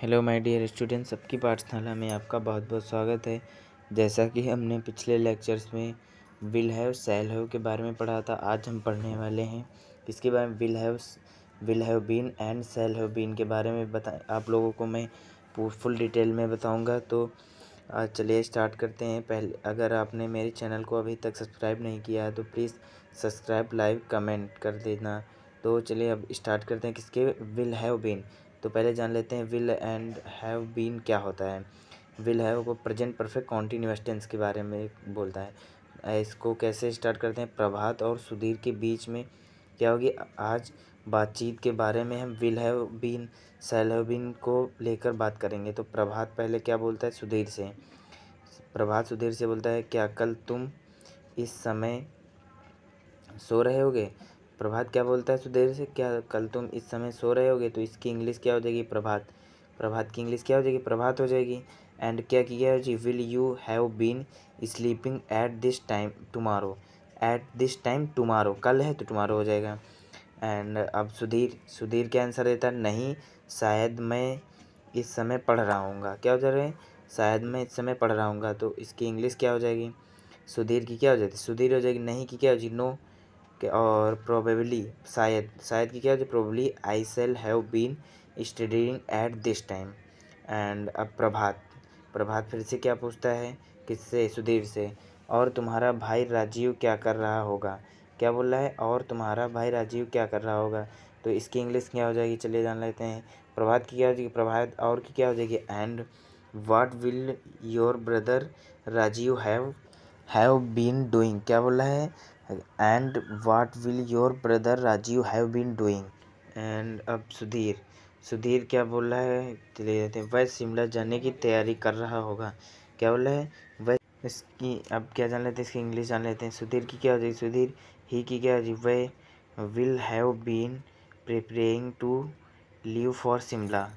hello my dear students सबकी पाठशाला में आपका बहुत बहुत स्वागत है जैसा कि हमने पिछले लेक्चर्स में विल हैव सेल हैव के बारे में पढ़ा था आज हम पढ़ने वाले हैं इसके बारे में will have will have been and shall have been के बारे में बता आप लोगों को मैं फुल डिटेल में बताऊंगा तो आज चलिए स्टार्ट करते हैं पहले अगर आपने मेरे चैनल को अभी तक सब्सक्राइब नहीं किया है तो प्लीज़ सब्सक्राइब लाइव कमेंट कर देना तो चलिए अब स्टार्ट करते हैं किसके विल हैव बीन तो पहले जान लेते हैं विल एंड हैव बीन क्या होता है विल हैव को प्रेजेंट परफेक्ट कॉन्टीन्यूस टेंस के बारे में बोलता है इसको कैसे स्टार्ट करते हैं प्रभात और सुधीर के बीच में क्या होगी आज बातचीत के बारे में हम will have been shall have been को लेकर बात करेंगे तो प्रभात पहले क्या बोलता है सुधीर से प्रभात सुधीर से बोलता है क्या कल तुम इस समय सो रहे होगे प्रभात क्या बोलता है सुधीर से क्या कल तुम इस समय सो रहे होगे तो इसकी इंग्लिश क्या हो जाएगी प्रभात प्रभात की इंग्लिश क्या हो जाएगी प्रभात हो जाएगी एंड क्या किया जी will you have been sleeping at this time tomorrow at this time tomorrow कल है तो टुमारो हो जाएगा एंड अब सुधीर सुधीर क्या आंसर देता है नहीं शायद मैं इस समय पढ़ रहा हूँ क्या हो जा रहा है शायद मैं इस समय पढ़ रहा हूँ तो इसकी इंग्लिश क्या हो जाएगी सुधीर की क्या हो जाती सुधीर हो जाएगी नहीं की क्या हो जाएगी नो और प्रोबेबली शायद शायद की क्या probably I shall have been studying at this time and अब प्रभात प्रभात फिर से क्या पूछता है किससे सुधीर से और तुम्हारा भाई राजीव क्या कर रहा होगा क्या बोल रहा है और तुम्हारा भाई राजीव क्या कर रहा होगा तो इसकी इंग्लिश क्या हो जाएगी चलिए जान लेते हैं प्रभात की क्या हो जाएगी प्रभात और की क्या हो जाएगी and what will your brother Rajiv have have been doing क्या बोल रहा है and what will your brother Rajiv have been doing and अब सुधीर सुधीर क्या बोल रहा है ले लेते वह शिमला जाने की तैयारी कर रहा होगा क्या बोल रहा है वह इसकी अब क्या जान लेते हैं इसकी इंग्लिश जान लेते हैं सुधीर की क्या हो जाएगी सुधीर ही की क्या हो जाएगी वह will have been preparing to leave for Shimla